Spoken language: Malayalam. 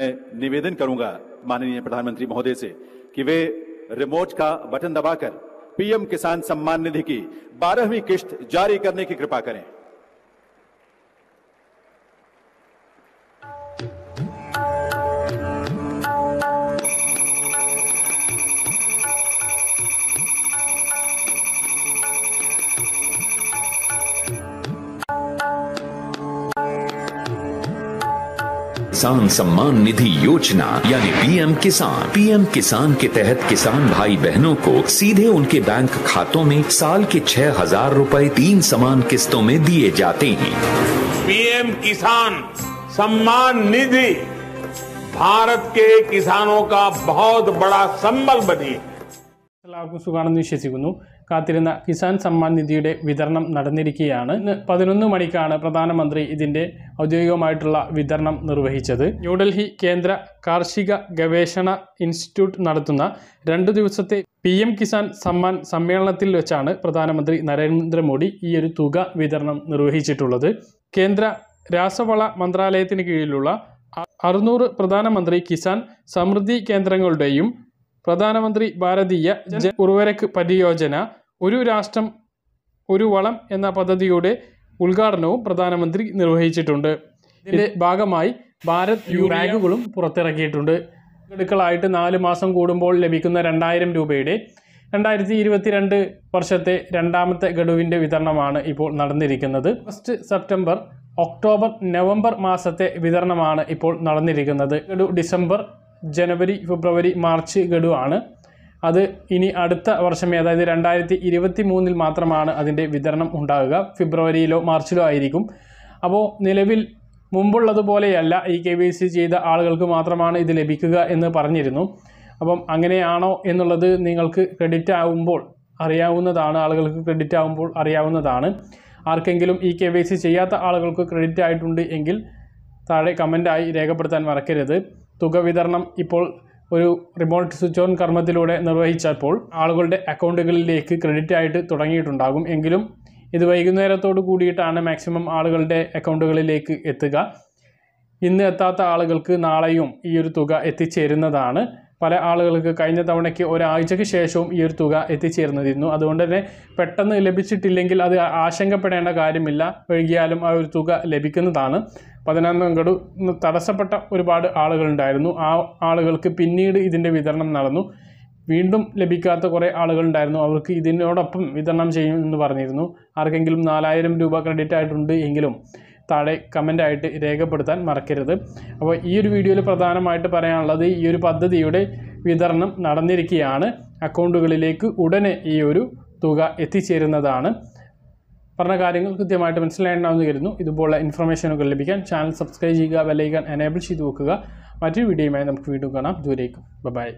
मैं निवेदन करूंगा माननीय प्रधानमंत्री महोदय से कि वे रिमोट का बटन दबाकर पीएम किसान सम्मान निधि की बारहवीं किश्त जारी करने की कृपा करें किसान सम्मान निधि योजना यानी पीएम किसान पीएम किसान के तहत किसान भाई बहनों को सीधे उनके बैंक खातों में साल के छह हजार रूपए तीन समान किस्तों में दिए जाते हैं पीएम किसान सम्मान निधि भारत के किसानों का बहुत बड़ा संबल बनी है सम्मान സുഖാണെന്ന് विदरण पद കിസാൻ प्रधानमंत्री നിധിയുടെ ഔദ്യോഗികമായിട്ടുള്ള വിതരണം നിർവഹിച്ചത് ന്യൂഡൽഹി കേന്ദ്ര കാർഷിക ഗവേഷണ ഇൻസ്റ്റിറ്റ്യൂട്ട് നടത്തുന്ന രണ്ടു ദിവസത്തെ പി എം കിസാൻ സമ്മാൻ സമ്മേളനത്തിൽ വെച്ചാണ് പ്രധാനമന്ത്രി നരേന്ദ്രമോദി ഈ ഒരു തുക വിതരണം നിർവഹിച്ചിട്ടുള്ളത് കേന്ദ്ര രാസവള മന്ത്രാലയത്തിന് കീഴിലുള്ള അറുന്നൂറ് പ്രധാനമന്ത്രി കിസാൻ സമൃദ്ധി കേന്ദ്രങ്ങളുടെയും പ്രധാനമന്ത്രി ഭാരതീയ ഉർവരക്ക് പരിയോജന ഒരു രാഷ്ട്രം ഒരു വളം എന്ന പദ്ധതിയുടെ ഉദ്ഘാടനവും പ്രധാനമന്ത്രി നിർവഹിച്ചിട്ടുണ്ട് ഇതിൻ്റെ ഭാഗമായി ഭാരത് യു ബാഗുകളും പുറത്തിറക്കിയിട്ടുണ്ട് ഗഡുക്കളായിട്ട് നാല് മാസം കൂടുമ്പോൾ ലഭിക്കുന്ന രണ്ടായിരം രൂപയുടെ രണ്ടായിരത്തി ഇരുപത്തിരണ്ട് വർഷത്തെ രണ്ടാമത്തെ ഗഡുവിൻ്റെ വിതരണമാണ് ഇപ്പോൾ നടന്നിരിക്കുന്നത് ഫസ്റ്റ് സെപ്റ്റംബർ ഒക്ടോബർ നവംബർ മാസത്തെ വിതരണമാണ് ഇപ്പോൾ നടന്നിരിക്കുന്നത് ഗഡു ഡിസംബർ ജനുവരി ഫെബ്രുവരി മാർച്ച് ഗഡു ആണ് അത് ഇനി അടുത്ത വർഷമേ അതായത് രണ്ടായിരത്തി ഇരുപത്തി മൂന്നിൽ മാത്രമാണ് അതിൻ്റെ വിതരണം ഉണ്ടാകുക ഫെബ്രുവരിയിലോ മാർച്ചിലോ ആയിരിക്കും അപ്പോൾ നിലവിൽ മുമ്പുള്ളതുപോലെയല്ല ഈ കെ വി സി ചെയ്ത ആളുകൾക്ക് മാത്രമാണ് ഇത് ലഭിക്കുക എന്ന് പറഞ്ഞിരുന്നു അപ്പം അങ്ങനെയാണോ എന്നുള്ളത് നിങ്ങൾക്ക് ക്രെഡിറ്റ് ആവുമ്പോൾ അറിയാവുന്നതാണ് ആളുകൾക്ക് ക്രെഡിറ്റ് ആവുമ്പോൾ അറിയാവുന്നതാണ് ആർക്കെങ്കിലും ഈ കെ വൈ സി ചെയ്യാത്ത ആളുകൾക്ക് ക്രെഡിറ്റ് ആയിട്ടുണ്ട് എങ്കിൽ താഴെ കമൻ്റായി രേഖപ്പെടുത്താൻ മറക്കരുത് തുക വിതരണം ഇപ്പോൾ ഒരു റിമോട്ട് സ്വിച്ച് ഓൺ കർമ്മത്തിലൂടെ നിർവഹിച്ചപ്പോൾ ആളുകളുടെ അക്കൗണ്ടുകളിലേക്ക് ക്രെഡിറ്റ് ആയിട്ട് തുടങ്ങിയിട്ടുണ്ടാകും എങ്കിലും ഇത് വൈകുന്നേരത്തോട് കൂടിയിട്ടാണ് മാക്സിമം ആളുകളുടെ അക്കൗണ്ടുകളിലേക്ക് എത്തുക ഇന്ന് എത്താത്ത ആളുകൾക്ക് നാളെയും ഈ ഒരു തുക എത്തിച്ചേരുന്നതാണ് പല ആളുകൾക്ക് കഴിഞ്ഞ തവണയ്ക്ക് ഒരാഴ്ചയ്ക്ക് ശേഷവും ഈ ഒരു തുക എത്തിച്ചേർന്നതിരുന്നു അതുകൊണ്ട് തന്നെ പെട്ടെന്ന് ലഭിച്ചിട്ടില്ലെങ്കിൽ അത് ആശങ്കപ്പെടേണ്ട കാര്യമില്ല വൈകിയാലും ആ ഒരു തുക ലഭിക്കുന്നതാണ് പതിനൊന്നാം ഗഡു തടസ്സപ്പെട്ട ഒരുപാട് ആളുകളുണ്ടായിരുന്നു ആ ആളുകൾക്ക് പിന്നീട് ഇതിൻ്റെ വിതരണം നടന്നു വീണ്ടും ലഭിക്കാത്ത കുറേ ആളുകളുണ്ടായിരുന്നു അവർക്ക് ഇതിനോടൊപ്പം വിതരണം ചെയ്യും എന്ന് പറഞ്ഞിരുന്നു ആർക്കെങ്കിലും നാലായിരം രൂപ ക്രെഡിറ്റ് ആയിട്ടുണ്ട് എങ്കിലും താഴെ കമൻ്റായിട്ട് രേഖപ്പെടുത്താൻ മറക്കരുത് അപ്പോൾ ഈ ഒരു വീഡിയോയിൽ പ്രധാനമായിട്ട് പറയാനുള്ളത് ഈ ഒരു പദ്ധതിയുടെ വിതരണം നടന്നിരിക്കുകയാണ് അക്കൗണ്ടുകളിലേക്ക് ഉടനെ ഈ ഒരു തുക എത്തിച്ചേരുന്നതാണ് പറഞ്ഞ കാര്യങ്ങൾ കൃത്യമായിട്ട് മനസ്സിലായിട്ടുണ്ടാവുമെന്ന് കരുതുന്നു ഇതുപോലുള്ള ഇൻഫർമേഷനുകൾ ലഭിക്കാൻ ചാനൽ സബ്സ്ക്രൈബ് ചെയ്യുക വെല്ലൈക്കാൻ എനേബിൾ ചെയ്ത് വെക്കുക മറ്റൊരു വീഡിയോയുമായി നമുക്ക് വീണ്ടും കാണാം ദൂരേക്കും ബൈ